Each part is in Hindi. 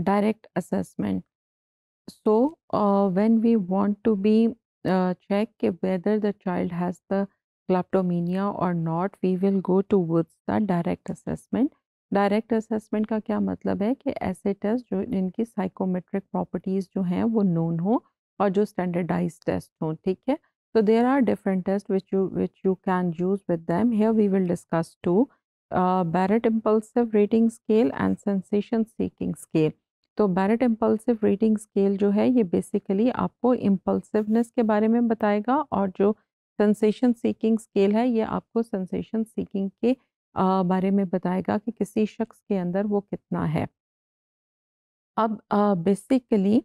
direct assessment. So uh, when we want to be uh, check whether the child has the kleptomania or not, we will go towards the direct assessment. Direct assessment ka kya matlab hai ki aise test jo inki psychometric properties jo hain wo known ho aur jo standardized test ho, theek hai? So there are different tests which you which you can use with them. Here we will discuss two: uh, Barrett Impulsive Rating Scale and Sensation Seeking Scale. तो बैरट इम्पल्सिव रेटिंग स्केल जो है ये बेसिकली आपको इम्पल्सिवनेस के बारे में बताएगा और जो सेंसेशन सीकिंग स्केल है ये आपको सेंसेशन सीकिंग के आ, बारे में बताएगा कि किसी शख्स के अंदर वो कितना है अब बेसिकली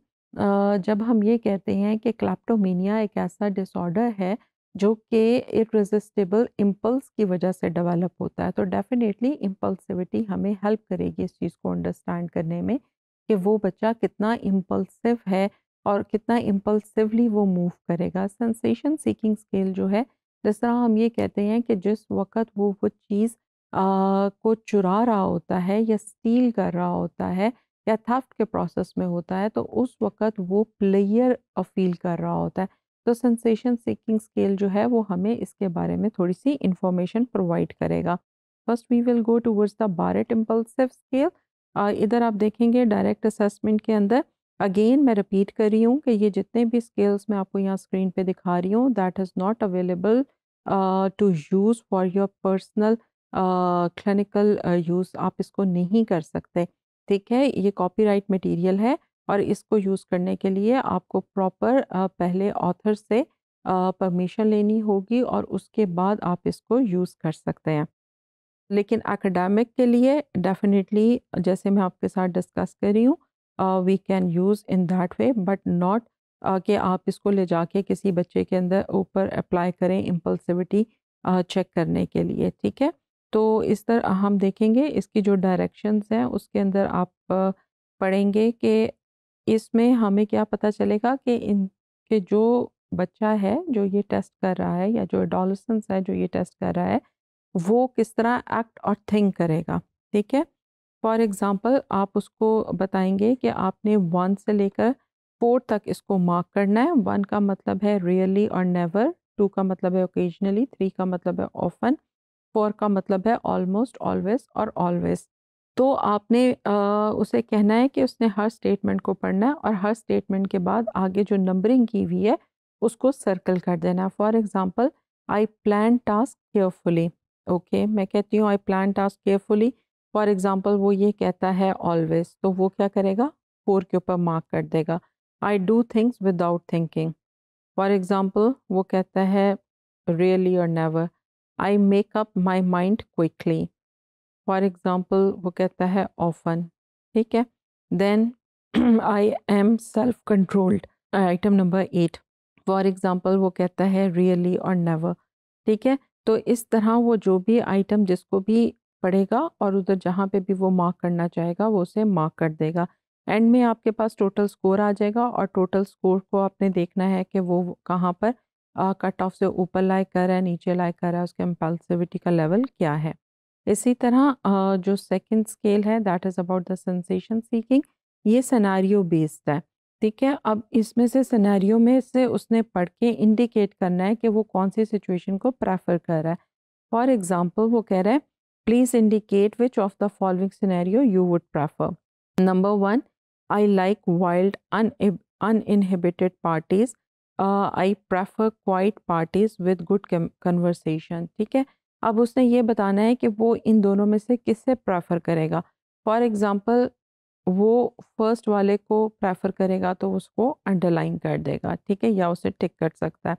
जब हम ये कहते हैं कि क्लैप्टोमीनिया एक ऐसा डिसऑर्डर है जो कि इरेजिस्टेबल इम्पल्स की वजह से डेवलप होता है तो डेफिनेटली इम्पल्सिविटी हमें हेल्प करेगी इस चीज़ को अंडरस्टैंड करने में कि वो बच्चा कितना इम्पल्सिव है और कितना इम्पल्सिवली वो मूव करेगा सेंसेशन सीकिंग स्केल जो है जिस तरह हम ये कहते हैं कि जिस वक्त वो वो चीज़ को चुरा रहा होता है या स्टील कर रहा होता है या थफ्ट के प्रोसेस में होता है तो उस वक्त वो प्लेयर फील कर रहा होता है तो सेंसेशन सीकिंग स्केल जो है वो हमें इसके बारे में थोड़ी सी इंफॉर्मेशन प्रोवाइड करेगा first we will go towards the Barratt impulsive scale और इधर आप देखेंगे डायरेक्ट असेसमेंट के अंदर अगेन मैं रिपीट कर रही हूँ कि ये जितने भी स्केल्स मैं आपको यहाँ स्क्रीन पे दिखा रही हूँ that is not available to use for your personal clinical use आप इसको नहीं कर सकते ठीक है ये कॉपीराइट मटेरियल है और इसको यूज़ करने के लिए आपको प्रॉपर uh, पहले ऑथर से परमिशन uh, लेनी होगी और उसके बाद आप इसको यूज़ कर सकते हैं लेकिन एकेडमिक के लिए डेफिनेटली जैसे मैं आपके साथ डिस्कस कर रही हूँ we can use in that way but not कि आप इसको ले जाके किसी बच्चे के अंदर ऊपर अप्लाई करें इम्पल्सिविटी चेक करने के लिए ठीक है तो इस तरह हम देखेंगे इसकी जो डायरेक्शंस हैं उसके अंदर आप पढ़ेंगे कि इसमें हमें क्या पता चलेगा कि इनके जो बच्चा है जो ये टेस्ट कर रहा है या जो एडोलसेंस है जो ये टेस्ट कर रहा है वो किस तरह एक्ट और थिंक करेगा ठीक है फॉर एग्ज़ाम्पल आप उसको बताएंगे कि आपने वन से लेकर फोर तक इसको मार्क करना है वन का मतलब है रियली और नेवर टू का मतलब है ओकेजनली थ्री का मतलब है ऑफन फोर का मतलब है ऑलमोस्ट ऑलवेज और ऑलवेज तो आपने आ, उसे कहना है कि उसने हर स्टेटमेंट को पढ़ना है और हर स्टेटमेंट के बाद आगे जो नंबरिंग की हुई है उसको सर्कल कर देना है for example I plan task carefully okay मैं कहती हूँ I plan task carefully for example वो ये कहता है ऑलवेज तो वो क्या करेगा फोर के ऊपर मार्क कर देगा I do things without thinking for example वो कहता है रियली और never I make up my mind quickly for example वो कहता है ऑफन ठीक है then I am self controlled item number eight for example वो कहता है रियली और नेवर ठीक है तो इस तरह वो जो भी आइटम जिसको भी पड़ेगा और उधर जहाँ पे भी वो मार्क करना चाहेगा वो उसे मार्क कर देगा एंड में आपके पास टोटल स्कोर आ जाएगा और टोटल स्कोर को आपने देखना है कि वो कहाँ पर कट ऑफ से ऊपर लाए कर रहा है नीचे लाए कर रहा है उसके इम्पल्सिविटी का लेवल क्या है इसी तरह जो सेकंड स्केल है that is about the sensation seeking ये सनारियो बेस्ड है ठीक है अब इसमें से सिनेरियो में से उसने पढ़ के इंडिकेट करना है कि वो कौन सी सिचुएशन को प्रेफर कर रहा है फॉर एग्ज़ाम्पल वो कह रहा है please indicate which of the following scenario you would prefer number one I like wild uninhibited parties I prefer quiet parties with good conversation ठीक है अब उसने ये बताना है कि वो इन दोनों में से किससे प्रेफर करेगा फॉर एग्ज़ाम्पल वो फर्स्ट वाले को प्रेफर करेगा तो उसको अंडरलाइन कर देगा ठीक है या उसे टिक कर सकता है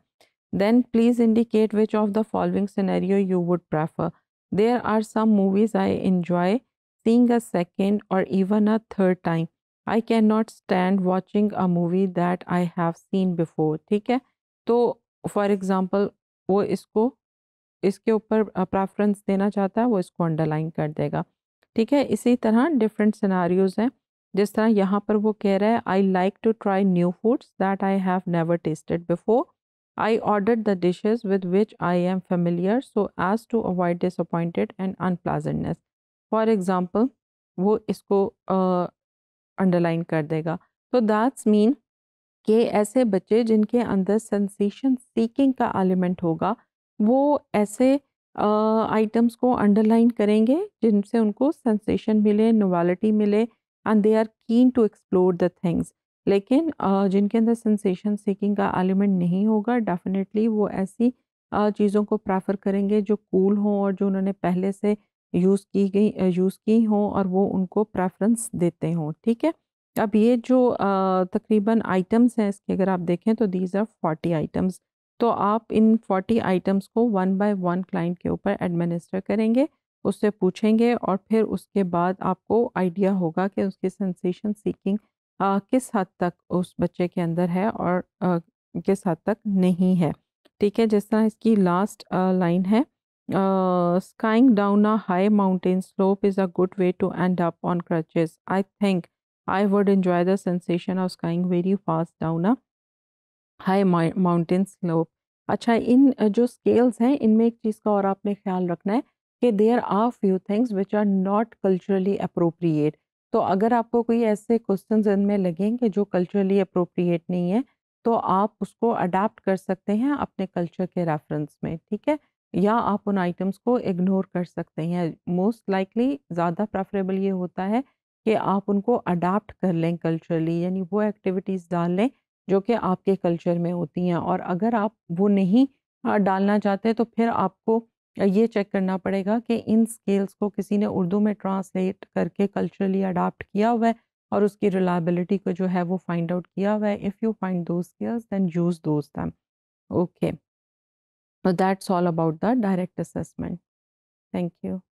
then please indicate which of the following scenario you would prefer there are some movies I enjoy seeing a second और even a third time I can not stand watching a movie that I have seen before ठीक है तो फॉर एग्ज़ाम्पल वो इसको इसके ऊपर प्रेफरेंस देना चाहता है वो इसको अंडरलाइन कर देगा ठीक है इसी तरह डिफरेंट सिनारियोज़ हैं जिस तरह यहाँ पर वो कह रहा है I like to try new foods that I have never tested before I order the dishes with which I am familiar so as to avoid disappointed and unpleasantness for example वो इसको अंडरलाइन uh, कर देगा तो दैट्स मीन कि ऐसे बच्चे जिनके अंदर सेंसेशन सीकिंग का एलिमेंट होगा वो ऐसे आइटम्स uh, को अंडरलाइन करेंगे जिनसे उनको सेंसेशन मिले नोवालिटी मिले and they are keen to explore the things लेकिन जिनके अंदर सेंसेशन सीकिंग का एलिमेंट नहीं होगा डेफिनेटली वो ऐसी चीज़ों को प्रेफर करेंगे जो कूल cool हों और जो उन्होंने पहले से यूज़ की गई यूज़ की हों और वो उनको प्रेफरेंस देते हों ठीक है अब ये जो तकरीबन आइटम्स हैं इसके अगर आप देखें तो दीज आर फोर्टी आइटम्स तो आप इन फोर्टी आइटम्स को वन बाय वन क्लाइंट के ऊपर एडमिनिस्टर करेंगे उससे पूछेंगे और फिर उसके बाद आपको आइडिया होगा कि उसकी सेंसेशन सीकिंग किस हद तक उस बच्चे के अंदर है और आ, किस हद तक नहीं है ठीक है जिस तरह इसकी लास्ट लाइन है skiing down a high mountain slope is a good way to end up on crutches I think I would enjoy the sensation of skiing very fast down a high mountain slope अच्छा इन जो स्केल्स हैं इनमें एक चीज़ का और आपने ख्याल रखना है कि there are few things which are not culturally appropriate तो अगर आपको कोई ऐसे क्वेश्चन इनमें लगें कि जो कल्चरली अप्रोप्रिएट नहीं है तो आप उसको अडाप्ट कर सकते हैं अपने कल्चर के रेफरेंस में ठीक है या आप उन आइटम्स को इग्नोर कर सकते हैं मोस्ट लाइकली ज़्यादा प्रेफरेबल ये होता है कि आप उनको अडाप्ट कर लें कल्चरली यानी वो एक्टिविटीज़ डाल लें जो कि आपके कल्चर में होती हैं और अगर आप वो नहीं डालना चाहते तो फिर आपको ये चेक करना पड़ेगा कि इन स्केल्स को किसी ने उर्दू में ट्रांसलेट करके कल्चरली अडाप्ट किया हुआ है और उसकी रिलायबिलिटी को जो है वो फाइंड आउट किया हुआ है इफ़ यू फाइंड दो scales then use those them okay that's all about the direct assessment thank you